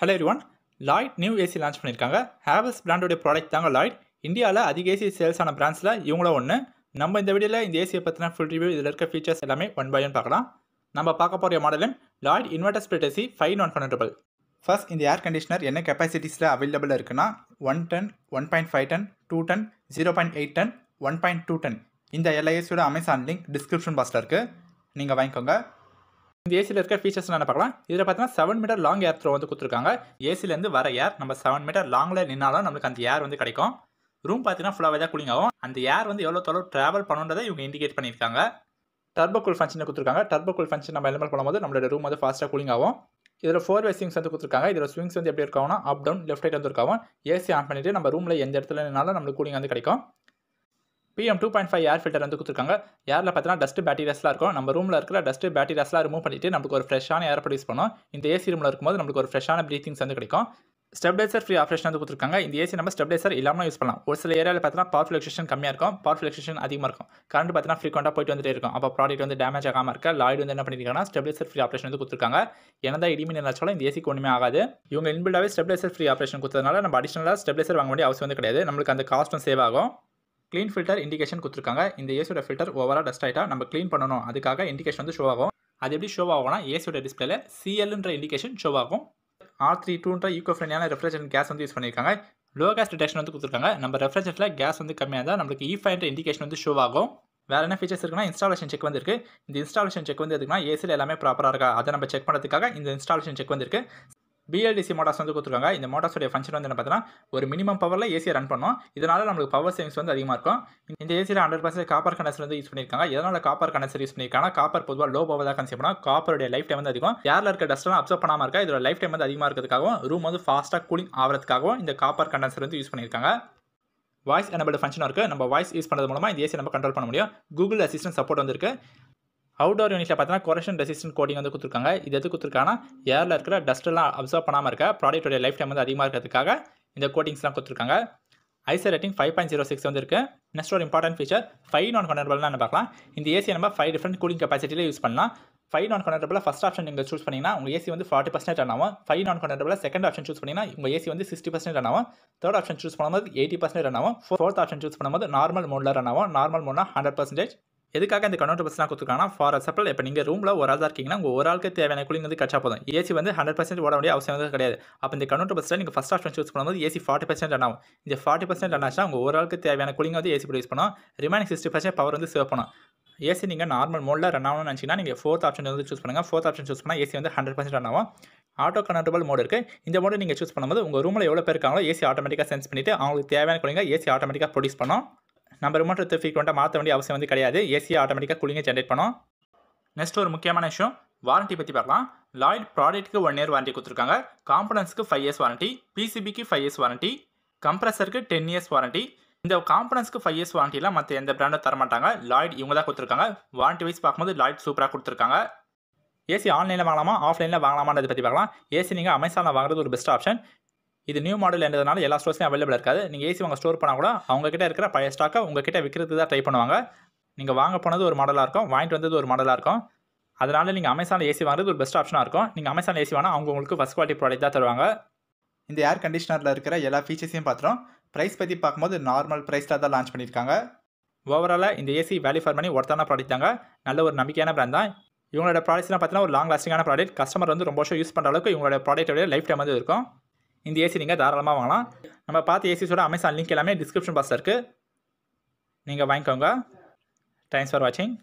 hello everyone Lloyd new AC launch பண்ணியிருக்காங்க Havells பிராண்டோடைய product தாங்க லாய்ட் இந்தியாவில் அதிக ஏசி சேல்ஸ் ஆன பிராண்ட்ஸில் இவங்களும் ஒன்று நம்ம இந்த வீடியோவில் இந்த ஏசியை பற்றின ஃபுல் ரிவ்யூ இதில் இருக்க ஃபீச்சர்ஸ் எல்லாமே ஒன் பை ஒன் பார்க்கலாம் நம்ம பார்க்க போகிற மாடலும் Lloyd inverter split AC five one hundred first இந்த ஏர் கண்டிஷனர் என்ன கெப்பாசிட்டிஸில் அவைலபிள் இருக்குன்னா one ton one point five ton two ton zero point eight ton one point two ton இந்த எல்ஐஎஸோட அமேசான் லிங்க் டிஸ்கிரிப்ஷன் பாக்ஸில் இருக்குது நீங்கள் வாங்கிக்கோங்க இந்த ஏசியில் இருக்கிற ஃபீச்சர்ஸ் நான் பார்க்கலாம் இதில் பார்த்தீங்கன்னா seven metre long air throw வந்து கொடுத்துருக்காங்க ஏசிலேருந்து வர ஏர் நம்ம செவன் மீட்டர் லாங்கில் நின்னாலும் நம்மளுக்கு அந்த ஏர் வந்து கிடைக்கும் ரூம் பார்த்தீங்கன்னா ஃபுல்லாகவே தான் கூலிங் ஆகும் அந்த ஏர் வந்து எவ்வளோ தொலைவு ட்ராவல் பண்ணுன்றதை இவங்க இண்டிகேட் பண்ணியிருக்காங்க டர்போ கூல் கொடுத்துருக்காங்க டர்போ கூல் ஃபங்க்ஷன் நம்ம எலிமெண்ட் பண்ணும்போது நம்மளோட ரூம் வந்து ஃபாஸ்ட்டாக கூலிங் ஆகும் இதில் ஃபோர் வே ஸ்விங்ஸ் வந்து கொடுத்துருக்காங்க இதில் ஸ்விங்ஸ் வந்து எப்படி இருக்காங்கன்னா அப் டவுன் லெஃப்ட் ரைட் வந்து இருக்காவும் ஏசி ஆன் பண்ணிவிட்டு நம்ம ரூமில் எந்த இடத்துல நின்னாலும் நம்மளுக்கு கூலிங் வந்து கிடைக்கும் PM two point five air filter வந்து கொடுத்துருக்காங்க ஏரில் பார்த்தீங்கன்னா டஸ்ட் ரெஸ்லாம் இருக்கும் நம்ம ரூமில் இருக்கிற டஸ்ட் ரெஸ்லாம் ரிமூவ் பண்ணிட்டு நமக்கு ஒரு ஃப்ரெஷ்ஷான ஏர் ப்ரொடியூஸ் பண்ணும் இந்த ஏசி ரூமில் இருக்கும்போது நமக்கு ஒரு ஃப்ரெஷ்ஷான ப்ரீத்திங்ஸ் வந்து கிடைக்கும் ஸ்டெப்லைசர் ஃப்ரீ ஆப்ரேஷன் வந்து கொடுத்துருக்காங்க இந்த ஏசி நம்ம ஸ்டெப்லைசர் இல்லாமல் யூஸ் பண்ணலாம் ஒரு சில ஏரியாவில் பார்த்தீங்கன்னா பவர் ஃபிளக்ஷன் கம்மியாக இருக்கும் பவர் ஃபிளக்ஷன் அதிகமாக இருக்கும் கரண்ட் பார்த்தீங்கன்னா ஃப்ரீக்வெண்ட்டாக போயிட்டு வந்துட்டே இருக்கும் அப்போ ப்ராடக்ட் வந்து டேமேஜ் ஆகாமல் இருக்க லாய்டு வந்து என்ன பண்ணியிருக்காங்கன்னா ஸ்டெப்லைசர் ஃப்ரீ ஆப்ரேஷன் வந்து கொடுத்துருக்காங்க என்னதான் இடிமீன் நினைச்சாலும் இந்த ஏசி ஒன்றுமே ஆகாது இவங்க இன்பில்டாவே ஸ்டெப்லைசர் ஃப்ரீ ஆப்ரேஷன் கொடுத்ததுனால நம்ம அடிஷனலாக ஸ்டெப்லைசர் வாங்க வேண்டிய அவசியம் வந்து கிடையாது நம்மளுக்கு அந்த காஸ்ட்டும் சேவ் ஆகும் க்ளீன் ஃபில்டர் இண்டிகேஷன் கொடுத்துருக்காங்க இந்த ஏசியோட ஃபில்டர் ஓவராக டஸ்ட் ஆகிட்டா நம்ம க்ளீன் பண்ணணும் அதுக்காக இண்டிகேஷன் வந்து ஷோ ஆகும் அது எப்படி ஷோ ஆகும்னா ஏசியோட டிஸ்பிளேல சிஎல்ன்ற இண்டிகேஷன் ஷோ ஆகும் ஆர் த்ரீ டூன்ற ஈக்கோஃப்ரெண்ட்லியான ரெஃப்ரிஜரன் கேஸ் வந்து யூஸ் பண்ணியிருக்காங்க லோ கேஸ் டிடெக்ஷன் வந்து கொடுத்துருக்காங்க நம்ம ரெஃப்ரிஜரேட்டில் கேஸ் வந்து கம்மியாக இருந்தால் நம்மளுக்கு ஈஃபைன்ற e இண்டிகேஷன் வந்து ஷோ ஆகும் வேறு என்ன ஃபீச்சர்ஸ் இருக்குன்னா இன்ஸ்டாலேஷன் செக் வந்துருக்கு இந்த இன்ஸ்டாலேஷன் செக் வந்து எதுக்குன்னா ஏசியில் எல்லாமே ப்ராப்பராக இருக்கா அதை நம்ம செக் பண்ணுறதுக்காக இந்த இன்ஸ்டாலேஷன் செக் வந்துருக்கு பிஎல்டிசி மோட்டார்ஸ் வந்து கொடுத்துருக்காங்க இந்த மோட்டார்ஸோடைய ஃபங்க்ஷன் வந்து என்ன பார்த்தீங்கன்னா ஒரு மினிமம் பவரில் ஏசியை ரன் பண்ணோம் இதனால் நம்மளுக்கு பவர் சேவிங்ஸ் வந்து அதிகமாக இருக்கும் இந்த ஏசியில் ஹண்ட்ரட் பர்சன்ட் காப்பர் கண்டன்சர் வந்து யூஸ் பண்ணியிருக்காங்க எதனால் காப்பர் கண்டன்சர் யூஸ் பண்ணியிருக்காங்க காப்பர் பொதுவாக லோ பவர் தான் கன்சியூம் பண்ணால் காப்பருடைய லைஃப் டைம் வந்து அதிகம் ஏரில் இருக்க டஸ்ட்லாம் அப்சர்வ் பண்ணாமல் இருக்கா இதோட லைஃப் டைம் வந்து அதிகமாக இருக்கிறதுக்காகவும் ரூம் வந்து ஃபாஸ்ட்டாக கூலிங் ஆகிறதுக்காகவும் இந்த காப்பர் கண்டன்சர் வந்து யூஸ் பண்ணியிருக்காங்க வாய்ஸ் எனபிள் ஃபங்க்ஷனாக இருக்குது நம்ம வாய்ஸ் யூஸ் பண்ணுறது மூலமாக இந்த ஏசி நம்ம கண்ட்ரோல் பண்ண முடியும் கூகுள் அசிஸ்டன்ட் சப்போர்ட் வந்துருக்கு அவுடோர் யூனிட்ல பார்த்தீங்கன்னா கொரஷன் ரெசிஸ்டன்ட் கோடிங் வந்து கொடுத்துருக்காங்க இது எது கொடுத்துருக்காங்கன்னா ஏரில் இருக்கிற டஸ்ட்டெல்லாம் அப்சர்வ் பண்ணாமல் இருக்க ப்ராடக்ட்டோடைய லைஃப் டைம் வந்து அதிகமாக இருக்கிறதுக்காக இந்த கோட்டிங்ஸ்லாம் கொடுத்துருக்காங்க ISEER rating five point zero six வந்து இருக்குது நெக்ஸ்ட் ஒரு இம்பார்ட்டன்ட் ஃபீச்சர் ஃபைவ் நான் கனரபிள்னா என்ன பார்க்கலாம் இந்த ஏசி நம்ம ஃபைவ் டிஃப்ரெண்ட் கூலிங் கெப்பாசிட்டியில் யூஸ் பண்ணலாம் ஃபைவ் நான் கனரபிள் ஃபஸ்ட் ஆப்ஷன் நீங்கள் சூஸ் பண்ணிங்கன்னா உங்கள் ஏசி வந்து ஃபார்ட்டி பர்சன்ட் ஆகும் ஃபைவ் நான் கனரபிள் செகண்ட் ஆப்ஷன் சூஸ் பண்ணிங்கன்னா உங்கள் ஏசி வந்து சிக்ஸ்டி பர்சன்ட் ஆகும் தேர்ட் ஆப்ஷன் சூஸ் பண்ணும்போது எயிட்டி பர்சன்ட் ஆகும் ஃபோர்த் ஆப்ஷன் சூஸ் பண்ணும்போது நார்மல் மோடில் ரன் ஆகும் நார்மல் மோட்னா ஹண்ட்ரட் பர்சன்டேஜ் எதுக்காக இந்த பஸ்லாம் கொடுத்துருக்காங்கன்னா ஃபார் எக்ஸாம்பிள் இப்போ நீங்கள் ரூமில் ஒரு ஆள் தான் இருக்கீங்கன்னா உங்கள் ஒரு ஆளுக்கு தேவையான கூலிங் வந்து கிடச்சா போதும் ஏசி வந்து ஹண்ட்ரட் பர்சன்ட் ஓட வேண்டிய அவசியம் வந்து கிடையாது அப்போ இந்த பஸ்ஸில் நீங்கள் ஃபஸ்ட் ஆப்ஷன் சூஸ் பண்ணும்போது ஏசி ஃபார்ட்டி பர்சன்ட் ரன் ஆகும் இந்த ஃபார்ட்டி பர்சன்ட் ரன் ஆச்சுன்னா உங்கள் ஒரு ஆளுக்கு தேவையான கூலிங் வந்து ஏசி ப்ரொடியூஸ் பண்ணும் ரிமைனிங் சிக்ஸ்டி பர்சன்ட் பவர் வந்து சேவ் பண்ணும் ஏசி நீங்கள் நார்மல் மோடில் ரன் ஆகணும்னு நினச்சிங்கன்னா நீங்கள் ஃபோர்த் ஆப்ஷன் வந்து சூஸ் பண்ணுங்கள் ஃபோர்த் ஆப்ஷன் சூஸ் பண்ணால் ஏசி வந்து ஹண்ட்ரட் பர்சன்ட் ரன் ஆகும் ஆட்டோ கனெக்டபிள் மோடு இருக்குது இந்த மோடு நீங்கள் சூஸ் பண்ணும்போது உங்கள் ரூமில் எவ்வளோ பேர் இருக்காங்களோ ஏசி ஆட்டோமேட்டிக்காக சென்ஸ் பண்ணிவிட்டு அவங்களுக்கு தேவையான குழந்தைங்க ஏசி ஆட்டோமேட்டிக்காக ப்ரொடியூஸ் பண்ணோம் நம்ம ரிமோட் எடுத்து ஃப்ரீக்வெண்ட்டாக மாற்ற வேண்டிய அவசியம் வந்து கிடையாது ஏசியை ஆட்டோமேட்டிக்காக கூலிங்கை ஜென்ரேட் பண்ணுவோம் நெக்ஸ்ட் ஒரு முக்கியமான விஷயம் வாரண்ட்டி பற்றி பார்க்கலாம் லாய்ட் ப்ராடக்ட்டுக்கு ஒன் இயர் வாரண்டி கொடுத்துருக்காங்க காம்பனன்ஸ்க்கு ஃபைவ் இயர்ஸ் வாரண்டி பிசிபிக்கு ஃபைவ் இயர்ஸ் வாரண்டி கம்ப்ரஸருக்கு டென் இயர்ஸ் வாரண்ட்டி இந்த காம்பனன்ஸ்க்கு ஃபைவ் இயர்ஸ் வாரண்டிலாம் மற்ற எந்த பிராண்டும் தரமாட்டாங்க லாய்ட் இவங்க தான் கொடுத்துருக்காங்க வாரண்ட்டி வைஸ் பார்க்கும்போது லாய்ட் சூப்பராக கொடுத்துருக்காங்க ஏசி ஆன்லைனில் வாங்கலாமா ஆஃப்லைனில் வாங்கலாமான்னு பற்றி பார்க்கலாம் ஏசி நீங்கள் அமேசானில் வாங்குறது ஒரு பெஸ்ட் ஆப்ஷன் இது நியூ மாடல் என்றதுனால எல்லா ஸ்டோர்ஸ்லையும் அவைலபிள் இருக்காது நீங்கள் ஏசி வாங்க ஸ்டோர் பண்ணால் கூட அவங்ககிட்ட இருக்கிற பழைய ஸ்டாக்கை உங்ககிட்ட விற்கிறது தான் ட்ரை பண்ணுவாங்க நீங்கள் வாங்க போனது ஒரு மாடலாக இருக்கும் வாங்கிட்டு வந்தது ஒரு மாடலாக இருக்கும் அதனால் நீங்கள் அமேசானில் ஏசி வாங்குறது ஒரு பெஸ்ட் ஆப்ஷனாக இருக்கும் நீங்கள் அமேசானில் ஏசி வாங்கினா அவங்க உங்களுக்கு ஃபஸ்ட் குவாலிட்டி ப்ராடக்ட் தான் தருவாங்க இந்த ஏர் கண்டிஷனரில் இருக்கிற எல்லா ஃபீச்சர்ஸையும் பார்த்துரும் ப்ரைஸ் பற்றி பார்க்கும்போது நார்மல் ப்ரைஸில் தான் லான்ச் பண்ணியிருக்காங்க ஓவராலாக இந்த ஏசி வேல்யூ ஃபார் பண்ணி ஒருத்தான ப்ராடக்ட் தாங்க நல்ல ஒரு நம்பிக்கையான பிராண்ட் தான் இவங்களோட ப்ராடக்ட்ஸ்லாம் பார்த்தீங்கன்னா ஒரு லாங் லாஸ்டிங்கான ப்ராடக்ட் கஸ்டமர் வந்து ரொம்ப வருஷம் யூஸ் பண்ணுற அளவுக்கு இவங்களோட ப்ராடக்ட்டோட லைஃப் டைம் வந்து இருக்கும் இந்த ஏசி நீங்கள் தாராளமாக வாங்கலாம் நம்ம பார்த்த ஏசிஸோட அமேசான் லிங்க் எல்லாமே டிஸ்கிரிப்ஷன் பாக்ஸில் இருக்குது நீங்கள் வாங்கிக்கோங்க தேங்க்ஸ் ஃபார் வாட்சிங்